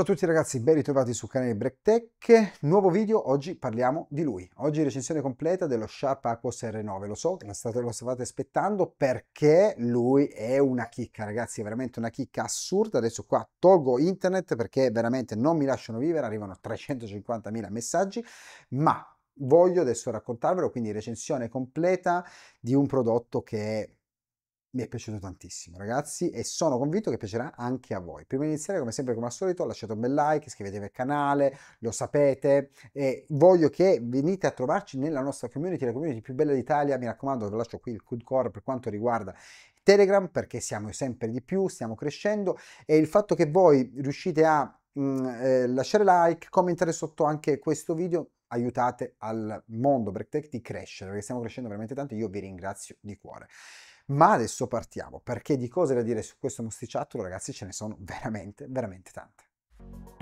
Ciao a tutti ragazzi, ben ritrovati sul canale BreakTech. Nuovo video, oggi parliamo di lui. Oggi recensione completa dello Sharp Aquos R9. Lo so, lo, state, lo stavate aspettando perché lui è una chicca, ragazzi, è veramente una chicca assurda. Adesso qua tolgo internet perché veramente non mi lasciano vivere, arrivano 350.000 messaggi, ma voglio adesso raccontarvelo, quindi recensione completa di un prodotto che è mi è piaciuto tantissimo ragazzi e sono convinto che piacerà anche a voi. Prima di iniziare come sempre come al solito lasciate un bel like, iscrivetevi al canale, lo sapete e voglio che venite a trovarci nella nostra community, la community più bella d'Italia, mi raccomando ve lascio qui il code core per quanto riguarda Telegram perché siamo sempre di più, stiamo crescendo e il fatto che voi riuscite a mh, mm, eh, lasciare like, commentare sotto anche questo video aiutate al mondo BreakTech di crescere perché stiamo crescendo veramente tanto io vi ringrazio di cuore ma adesso partiamo, perché di cose da dire su questo mostriciattolo, ragazzi, ce ne sono veramente, veramente tante.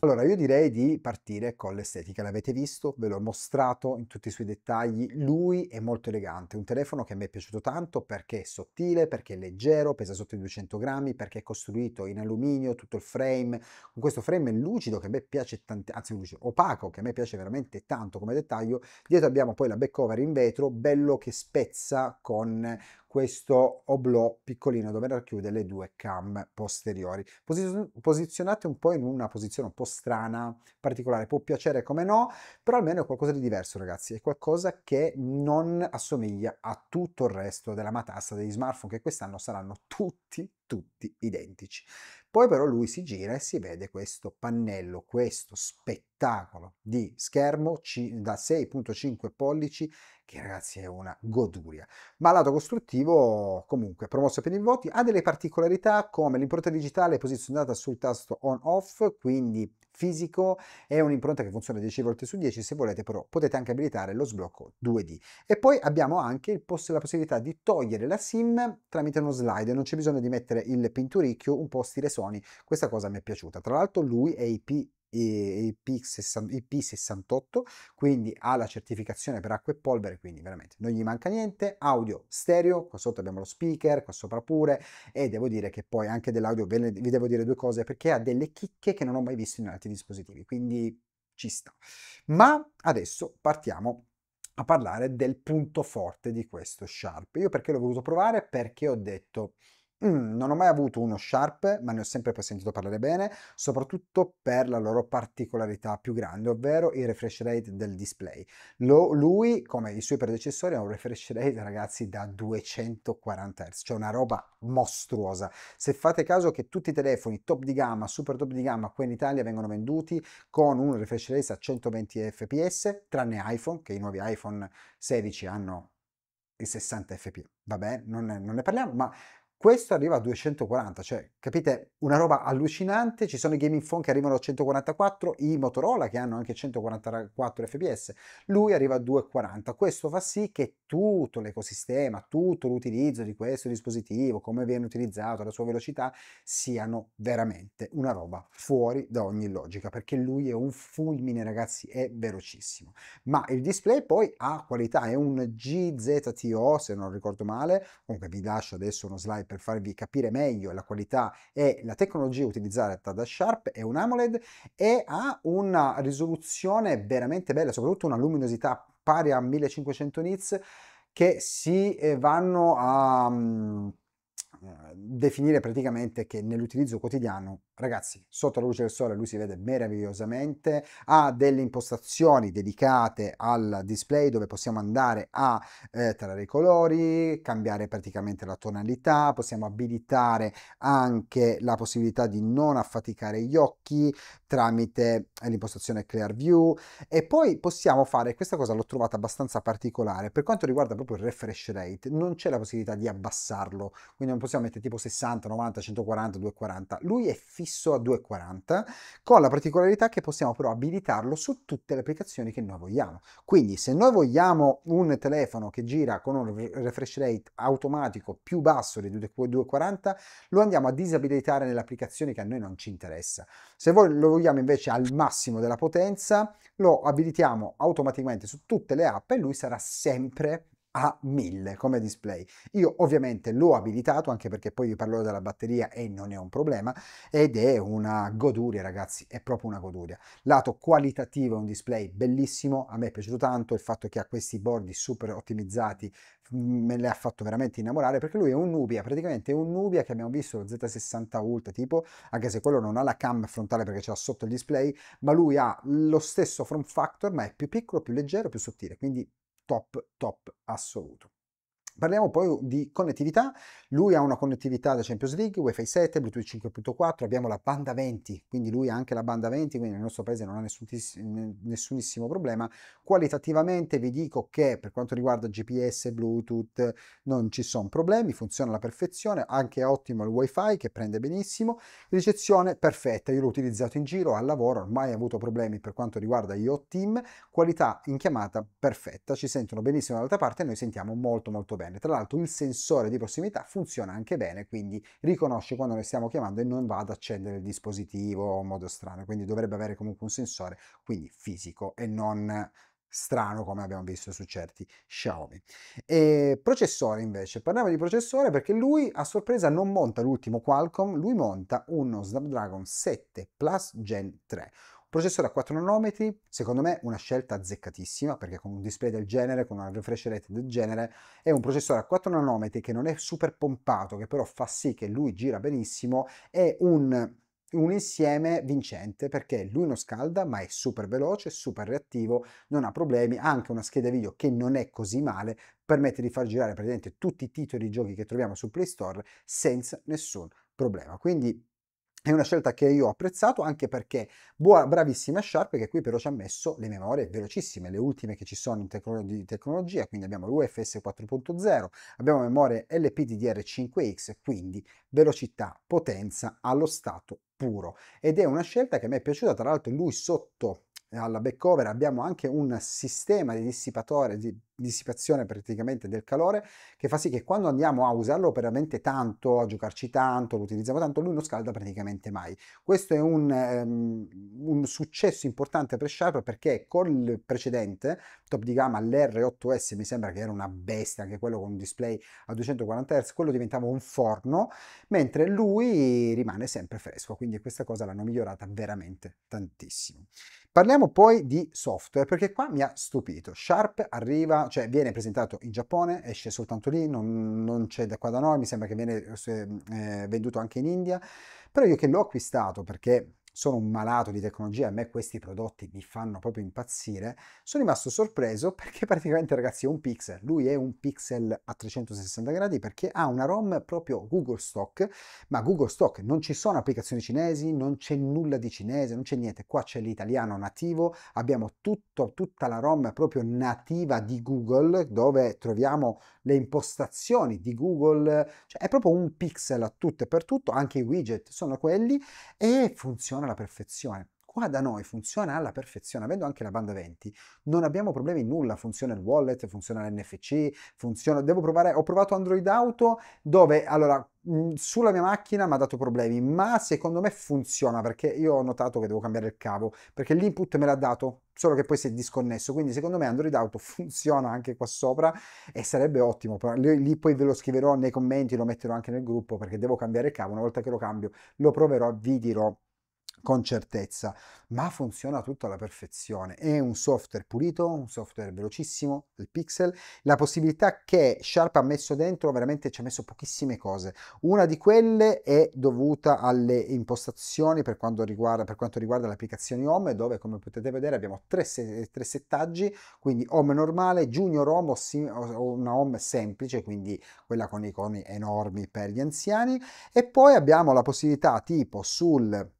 Allora, io direi di partire con l'estetica. L'avete visto, ve l'ho mostrato in tutti i suoi dettagli. Lui è molto elegante, un telefono che mi è piaciuto tanto perché è sottile, perché è leggero, pesa sotto i 200 grammi, perché è costruito in alluminio, tutto il frame, con questo frame lucido che a me piace tanto, anzi lucido, opaco, che a me piace veramente tanto come dettaglio. Dietro abbiamo poi la back cover in vetro, bello che spezza con questo oblò piccolino dove racchiude le due cam posteriori. posizionate un po' in una posizione un po' strana, particolare, può piacere come no, però almeno è qualcosa di diverso ragazzi, è qualcosa che non assomiglia a tutto il resto della matassa degli smartphone che quest'anno saranno tutti tutti identici. Poi però lui si gira e si vede questo pannello, questo spettacolo di schermo da 6.5 pollici che ragazzi è una goduria. Ma lato costruttivo, comunque, promosso per i voti, ha delle particolarità come l'impronta digitale posizionata sul tasto on-off, quindi fisico, è un'impronta che funziona 10 volte su 10, se volete però potete anche abilitare lo sblocco 2D. E poi abbiamo anche poss la possibilità di togliere la SIM tramite uno slide, non c'è bisogno di mettere il pinturicchio, un po' stile Sony, questa cosa mi è piaciuta. Tra l'altro lui è IP IP68, quindi ha la certificazione per acqua e polvere, quindi veramente non gli manca niente, audio stereo, qua sotto abbiamo lo speaker, qua sopra pure, e devo dire che poi anche dell'audio vi devo dire due cose perché ha delle chicche che non ho mai visto in altri dispositivi, quindi ci sta. Ma adesso partiamo a parlare del punto forte di questo Sharp. Io perché l'ho voluto provare? Perché ho detto Mm, non ho mai avuto uno Sharp, ma ne ho sempre sentito parlare bene, soprattutto per la loro particolarità più grande, ovvero il refresh rate del display. Lo, lui, come i suoi predecessori, ha un refresh rate, ragazzi, da 240 Hz, cioè una roba mostruosa. Se fate caso che tutti i telefoni top di gamma, super top di gamma, qui in Italia vengono venduti con un refresh rate a 120 fps, tranne iPhone, che i nuovi iPhone 16 hanno i 60 fps. Vabbè, non ne, non ne parliamo, ma questo arriva a 240, cioè capite una roba allucinante, ci sono i gaming phone che arrivano a 144, i Motorola che hanno anche 144 fps, lui arriva a 240, questo fa sì che tutto l'ecosistema, tutto l'utilizzo di questo dispositivo, come viene utilizzato, la sua velocità, siano veramente una roba fuori da ogni logica, perché lui è un fulmine ragazzi, è velocissimo. Ma il display poi ha qualità, è un GZTO se non ricordo male, comunque vi lascio adesso uno slide per farvi capire meglio la qualità e la tecnologia utilizzata da Sharp, è un AMOLED e ha una risoluzione veramente bella, soprattutto una luminosità pari a 1500 nits che si eh, vanno a mm, eh, definire praticamente che nell'utilizzo quotidiano, ragazzi, sotto la luce del sole lui si vede meravigliosamente, ha delle impostazioni dedicate al display dove possiamo andare a eh, trarre i colori, cambiare praticamente la tonalità, possiamo abilitare anche la possibilità di non affaticare gli occhi tramite l'impostazione Clear View e poi possiamo fare, questa cosa l'ho trovata abbastanza particolare, per quanto riguarda proprio il refresh rate non c'è la possibilità di abbassarlo, quindi non possiamo possiamo mettere tipo 60, 90, 140, 240. Lui è fisso a 240 con la particolarità che possiamo però abilitarlo su tutte le applicazioni che noi vogliamo. Quindi se noi vogliamo un telefono che gira con un refresh rate automatico più basso di 240, lo andiamo a disabilitare nelle applicazioni che a noi non ci interessa. Se lo vogliamo invece al massimo della potenza, lo abilitiamo automaticamente su tutte le app e lui sarà sempre a 1000 come display. Io ovviamente l'ho abilitato anche perché poi vi parlerò della batteria e non è un problema ed è una goduria ragazzi, è proprio una goduria. Lato qualitativo è un display bellissimo, a me è piaciuto tanto il fatto che ha questi bordi super ottimizzati mm, me le ha fatto veramente innamorare perché lui è un Nubia, praticamente è un Nubia che abbiamo visto lo Z60 Ultra tipo, anche se quello non ha la cam frontale perché c'è sotto il display, ma lui ha lo stesso form factor ma è più piccolo, più leggero, più sottile, quindi top, top assoluto. Parliamo poi di connettività, lui ha una connettività da Champions League, Wi-Fi 7, Bluetooth 5.4, abbiamo la banda 20, quindi lui ha anche la banda 20, quindi nel nostro paese non ha nessunissimo problema. Qualitativamente vi dico che per quanto riguarda GPS, Bluetooth, non ci sono problemi, funziona alla perfezione, anche ottimo il Wi-Fi che prende benissimo, ricezione perfetta, io l'ho utilizzato in giro, al lavoro, ormai ho avuto problemi per quanto riguarda io team, qualità in chiamata perfetta, ci sentono benissimo dall'altra parte e noi sentiamo molto molto bene bene. Tra l'altro il sensore di prossimità funziona anche bene, quindi riconosce quando noi stiamo chiamando e non va ad accendere il dispositivo in modo strano, quindi dovrebbe avere comunque un sensore, quindi fisico e non strano come abbiamo visto su certi Xiaomi. E processore invece, parliamo di processore perché lui a sorpresa non monta l'ultimo Qualcomm, lui monta uno Snapdragon 7 Plus Gen 3, Processore a 4 nanometri, secondo me una scelta azzeccatissima perché con un display del genere, con una refresh rate del genere, è un processore a 4 nanometri che non è super pompato, che però fa sì che lui gira benissimo, è un un insieme vincente perché lui non scalda ma è super veloce, super reattivo, non ha problemi, ha anche una scheda video che non è così male, permette di far girare praticamente tutti i titoli di giochi che troviamo su Play Store senza nessun problema. Quindi è una scelta che io ho apprezzato anche perché buona, bravissima Sharp che qui però ci ha messo le memorie velocissime, le ultime che ci sono in tecno di tecnologia, quindi abbiamo l'UFS 4.0, abbiamo memorie LPDDR5X, quindi velocità, potenza allo stato puro. Ed è una scelta che mi è piaciuta, tra l'altro lui sotto alla back cover abbiamo anche un sistema di dissipatore, di dissipazione praticamente del calore che fa sì che quando andiamo a usarlo veramente tanto, a giocarci tanto, lo utilizziamo tanto, lui non scalda praticamente mai. Questo è un, um, un successo importante per Sharp perché col precedente top di gamma l'R8S mi sembra che era una bestia, anche quello con un display a 240 Hz, quello diventava un forno, mentre lui rimane sempre fresco, quindi questa cosa l'hanno migliorata veramente tantissimo. Parliamo poi di software perché qua mi ha stupito. Sharp arriva cioè viene presentato in Giappone, esce soltanto lì, non, non c'è da qua da noi, mi sembra che viene eh, eh venduto anche in India, però io che l'ho acquistato perché sono un malato di tecnologia, a me questi prodotti mi fanno proprio impazzire, sono rimasto sorpreso perché praticamente ragazzi è un pixel, lui è un pixel a 360 gradi perché ha una ROM proprio Google Stock, ma Google Stock non ci sono applicazioni cinesi, non c'è nulla di cinese, non c'è niente, qua c'è l'italiano nativo, abbiamo tutto, tutta la ROM proprio nativa di Google dove troviamo le impostazioni di Google, cioè è proprio un pixel a tutto e per tutto, anche i widget sono quelli e funziona alla perfezione qua da noi funziona alla perfezione, avendo anche la banda 20, non abbiamo problemi in nulla, funziona il wallet, funziona l'NFC, funziona, devo provare, ho provato Android Auto dove, allora, sulla mia macchina mi ha dato problemi, ma secondo me funziona perché io ho notato che devo cambiare il cavo, perché l'input me l'ha dato, solo che poi si è disconnesso, quindi secondo me Android Auto funziona anche qua sopra e sarebbe ottimo, lì poi ve lo scriverò nei commenti, lo metterò anche nel gruppo perché devo cambiare il cavo, una volta che lo cambio lo proverò, vi dirò con certezza, ma funziona tutto alla perfezione. È un software pulito, un software velocissimo, il Pixel, la possibilità che Sharp ha messo dentro veramente ci ha messo pochissime cose. Una di quelle è dovuta alle impostazioni per quanto riguarda, per quanto riguarda le applicazioni Home, dove come potete vedere abbiamo tre, tre settaggi, quindi Home normale, Junior Home o, sim- o una Home semplice, quindi quella con iconi enormi per gli anziani, e poi abbiamo la possibilità tipo sul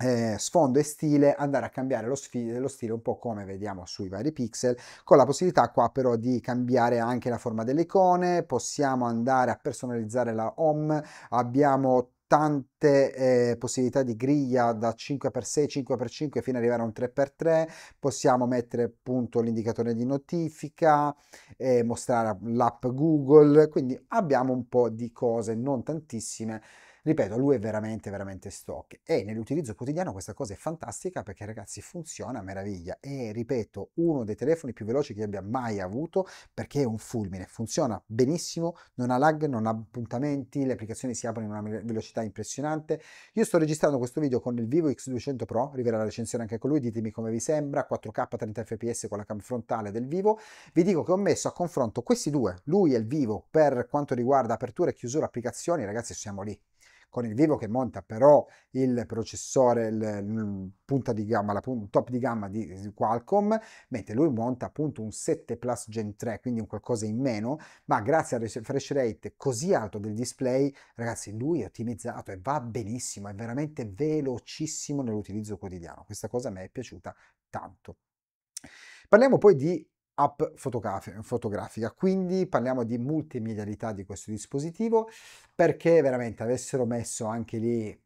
eh, sfondo e stile andare a cambiare lo, lo, stile un po' come vediamo sui vari pixel con la possibilità qua però di cambiare anche la forma delle icone possiamo andare a personalizzare la home abbiamo tante eh, possibilità di griglia da 5x6, 5x5 fino ad arrivare a un 3x3, possiamo mettere appunto l'indicatore di notifica, e eh, mostrare l'app Google, quindi abbiamo un po' di cose, non tantissime, Ripeto, lui è veramente, veramente stock e nell'utilizzo quotidiano questa cosa è fantastica perché ragazzi funziona a meraviglia e ripeto, uno dei telefoni più veloci che abbia mai avuto perché è un fulmine, funziona benissimo, non ha lag, non ha appuntamenti, le applicazioni si aprono in una velocità impressionante. Io sto registrando questo video con il Vivo X200 Pro, arriverà la recensione anche con lui, ditemi come vi sembra, 4K 30 fps con la cam frontale del Vivo. Vi dico che ho messo a confronto questi due, lui e il Vivo, per quanto riguarda apertura e chiusura applicazioni, ragazzi siamo lì con il vivo che monta però il processore, il, il mm, punta di gamma, la top di gamma di Qualcomm, mentre lui monta appunto un 7 Plus Gen 3, quindi un qualcosa in meno, ma grazie al refresh rate così alto del display, ragazzi, lui è ottimizzato e va benissimo, è veramente velocissimo nell'utilizzo quotidiano. Questa cosa mi è piaciuta tanto. Parliamo poi di app fotograf- fotografica. Quindi parliamo di multimedialità di questo dispositivo perché veramente avessero messo anche lì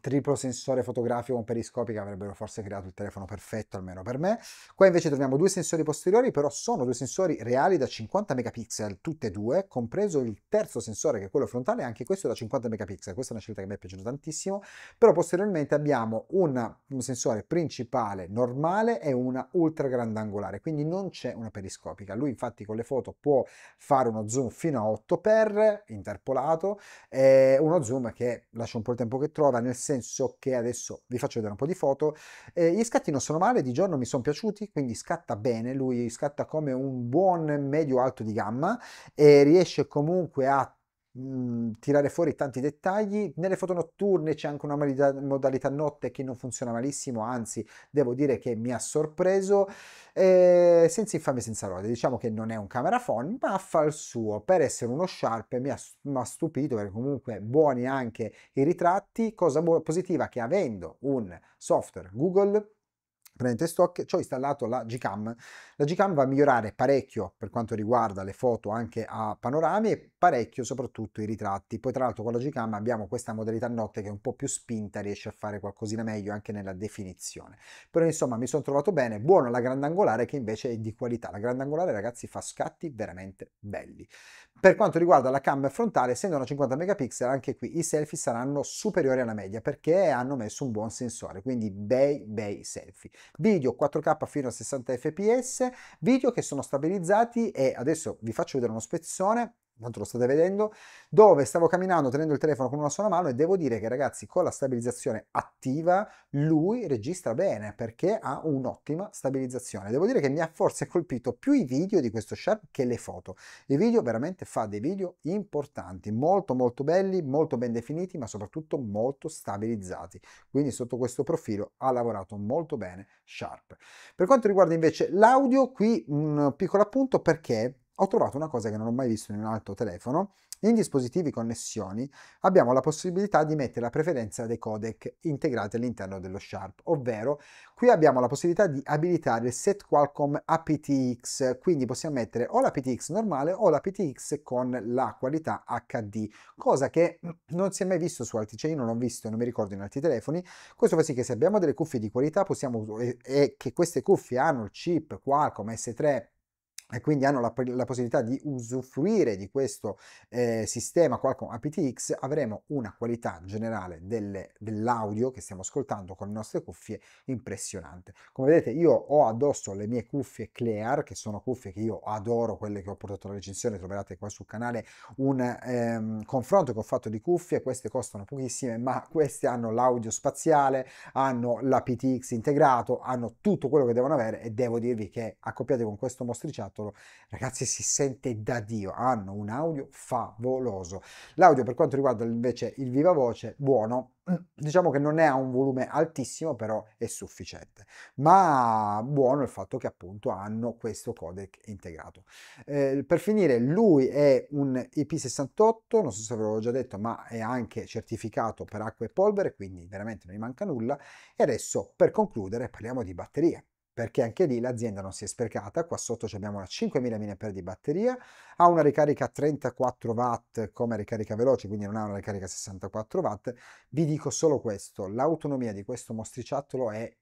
triplo sensore fotografico con periscopi avrebbero forse creato il telefono perfetto almeno per me. Qua invece troviamo due sensori posteriori, però sono due sensori reali da 50 megapixel, tutte e due, compreso il terzo sensore che è quello frontale, anche questo da 50 megapixel. Questa è una scelta che mi è piaciuta tantissimo, però posteriormente abbiamo un sensore principale normale e una ultra grandangolare, quindi non c'è una periscopica. Lui infatti con le foto può fare uno zoom fino a 8x interpolato, e uno zoom che lascia un po' il tempo che trovo prova nel senso che adesso vi faccio vedere un po' di foto, eh, gli scatti non sono male, di giorno mi sono piaciuti, quindi scatta bene, lui scatta come un buon medio alto di gamma e riesce comunque a mh, mhmm, tirare fuori tanti dettagli. Nelle foto notturne c'è anche una modalità, notte che non funziona malissimo, anzi devo dire che mi ha sorpreso. Eh, senza infame, senza rode, diciamo che non è un camera phone, ma fa il suo. Per essere uno sharp mi ha, stupito perché comunque buoni anche i ritratti, cosa positiva che avendo un software Google prendete stock, ci ho installato la Gcam. La Gcam va a migliorare parecchio per quanto riguarda le foto anche a panorami e parecchio soprattutto i ritratti. Poi tra l'altro con la Gcam abbiamo questa modalità notte che è un po' più spinta, riesce a fare qualcosina meglio anche nella definizione. Però insomma mi sono trovato bene, buono la grandangolare che invece è di qualità. La grandangolare ragazzi fa scatti veramente belli. Per quanto riguarda la cam frontale, essendo una 50 megapixel, anche qui i selfie saranno superiori alla media perché hanno messo un buon sensore, quindi bei bei selfie. Video 4K fino a 60 fps, video che sono stabilizzati e adesso vi faccio vedere uno spezzone tanto lo state vedendo, dove stavo camminando tenendo il telefono con una sola mano e devo dire che ragazzi con la stabilizzazione attiva lui registra bene perché ha un'ottima stabilizzazione. Devo dire che mi ha forse colpito più i video di questo Sharp che le foto. I video veramente fa dei video importanti, molto molto belli, molto ben definiti ma soprattutto molto stabilizzati. Quindi sotto questo profilo ha lavorato molto bene Sharp. Per quanto riguarda invece l'audio, qui un piccolo appunto perché ho trovato una cosa che non ho mai visto in un altro telefono. In dispositivi connessioni abbiamo la possibilità di mettere la preferenza dei codec integrati all'interno dello Sharp, ovvero qui abbiamo la possibilità di abilitare il set Qualcomm aptX, quindi possiamo mettere o l'aptX normale o l'aptX con la qualità HD, cosa che non si è mai visto su altri, cioè io non ho visto, non mi ricordo in altri telefoni. Questo fa sì che se abbiamo delle cuffie di qualità possiamo e, e che queste cuffie hanno il chip Qualcomm S3 e quindi hanno la, la, possibilità di usufruire di questo eh, sistema Qualcomm aptX, avremo una qualità generale delle, dell'audio che stiamo ascoltando con le nostre cuffie impressionante. Come vedete io ho addosso le mie cuffie Clear, che sono cuffie che io adoro, quelle che ho portato alla recensione, troverete qua sul canale un ehm, confronto che ho fatto di cuffie, queste costano pochissime, ma queste hanno l'audio spaziale, hanno l'aptX integrato, hanno tutto quello che devono avere e devo dirvi che accoppiate con questo mostriciato giocattolo. Ragazzi, si sente da Dio, hanno un audio favoloso. L'audio per quanto riguarda invece il viva voce, buono, mm, diciamo che non è a un volume altissimo, però è sufficiente. Ma buono il fatto che appunto hanno questo codec integrato. Eh, per finire, lui è un IP68, non so se ve l'avevo già detto, ma è anche certificato per acqua e polvere, quindi veramente non gli manca nulla. E adesso per concludere parliamo di batterie perché anche lì l'azienda non si è sprecata, qua sotto abbiamo una 5000 mAh di batteria, ha una ricarica a 34 watt come ricarica veloce, quindi non ha una ricarica a 64 watt, vi dico solo questo, l'autonomia di questo mostriciattolo è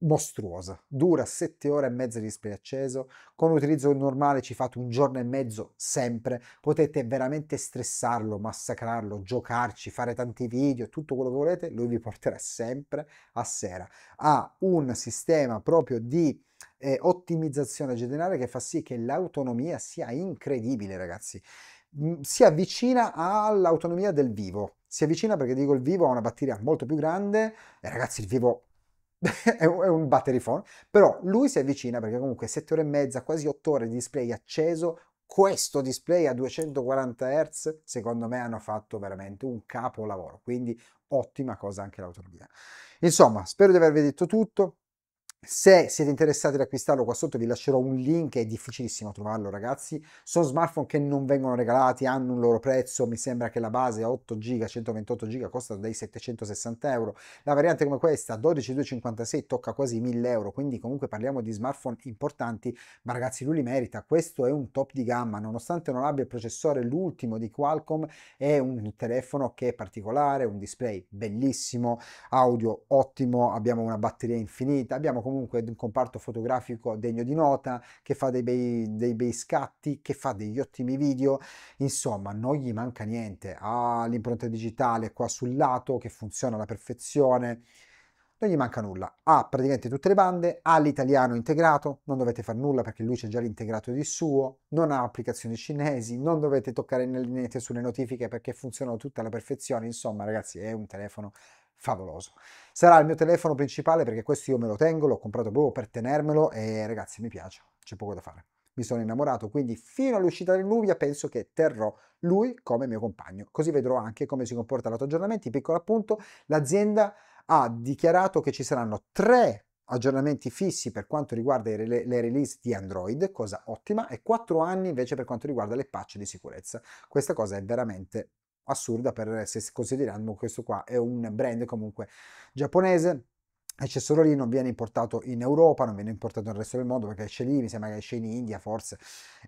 mostruosa, dura 7 ore e mezza di display acceso, con utilizzo normale ci fate un giorno e mezzo sempre, potete veramente stressarlo, massacrarlo, giocarci, fare tanti video, tutto quello che volete, lui vi porterà sempre a sera. Ha un sistema proprio di eh, ottimizzazione generale che fa sì che l'autonomia sia incredibile ragazzi, mm, si avvicina all'autonomia del vivo, si avvicina perché dico il vivo ha una batteria molto più grande e ragazzi il vivo è un battery phone, però lui si avvicina perché comunque 7 ore e mezza, quasi 8 ore di display acceso, questo display a 240 Hz secondo me hanno fatto veramente un capolavoro, quindi ottima cosa anche l'autonomia. Insomma, spero di avervi detto tutto, se siete interessati ad acquistarlo qua sotto vi lascerò un link, è difficilissimo trovarlo ragazzi. Sono smartphone che non vengono regalati, hanno un loro prezzo, mi sembra che la base 8 GB, 128 GB costa dai 760 euro. La variante come questa, 12256, tocca quasi 1000 euro, quindi comunque parliamo di smartphone importanti, ma ragazzi lui li merita, questo è un top di gamma, nonostante non abbia il processore l'ultimo di Qualcomm, è un telefono che è particolare, un display bellissimo, audio ottimo, abbiamo una batteria infinita, abbiamo comunque comunque un comparto fotografico degno di nota, che fa dei bei, dei bei scatti, che fa degli ottimi video, insomma non gli manca niente, ha l'impronta digitale qua sul lato che funziona alla perfezione, non gli manca nulla, ha praticamente tutte le bande, ha l'italiano integrato, non dovete fare nulla perché lui c'è già l'integrato di suo, non ha applicazioni cinesi, non dovete toccare niente sulle notifiche perché funzionano tutte alla perfezione, insomma ragazzi è un telefono favoloso. Sarà il mio telefono principale perché questo io me lo tengo, l'ho comprato proprio per tenermelo e ragazzi mi piace, c'è poco da fare. Mi sono innamorato, quindi fino all'uscita del Nubia penso che terrò lui come mio compagno. Così vedrò anche come si comporta l'autoaggiornamento. piccolo appunto, l'azienda ha dichiarato che ci saranno tre aggiornamenti fissi per quanto riguarda le release di Android, cosa ottima, e quattro anni invece per quanto riguarda le patch di sicurezza. Questa cosa è veramente assurda per se considerando questo qua è un brand comunque giapponese c'è solo lì, non viene importato in Europa, non viene importato nel resto del mondo perché c'è lì, mi sembra che c'è in India forse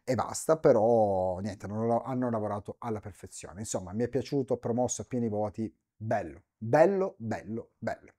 e basta, però niente, hanno, hanno lavorato alla perfezione. Insomma, mi è piaciuto, promosso a pieni voti, bello, bello, bello, bello.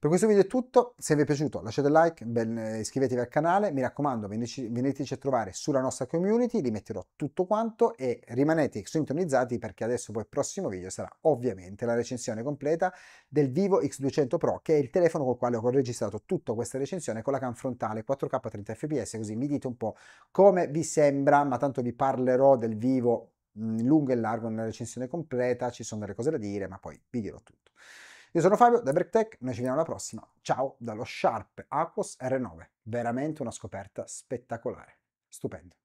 Per questo video è tutto, se vi è piaciuto lasciate like, ben, eh, iscrivetevi al canale, mi raccomando veniteci, veniteci a trovare sulla nostra community, li metterò tutto quanto e rimanete sintonizzati perché adesso poi il prossimo video sarà ovviamente la recensione completa del Vivo X200 Pro che è il telefono col quale ho registrato tutta questa recensione con la cam frontale 4K 30 fps così mi dite un po' come vi sembra ma tanto vi parlerò del Vivo mm, lungo e largo nella recensione completa, ci sono delle cose da dire ma poi vi dirò tutto. Io sono Fabio da BreakTech, noi ci vediamo alla prossima. Ciao dallo Sharp Aquos R9, veramente una scoperta spettacolare, stupendo.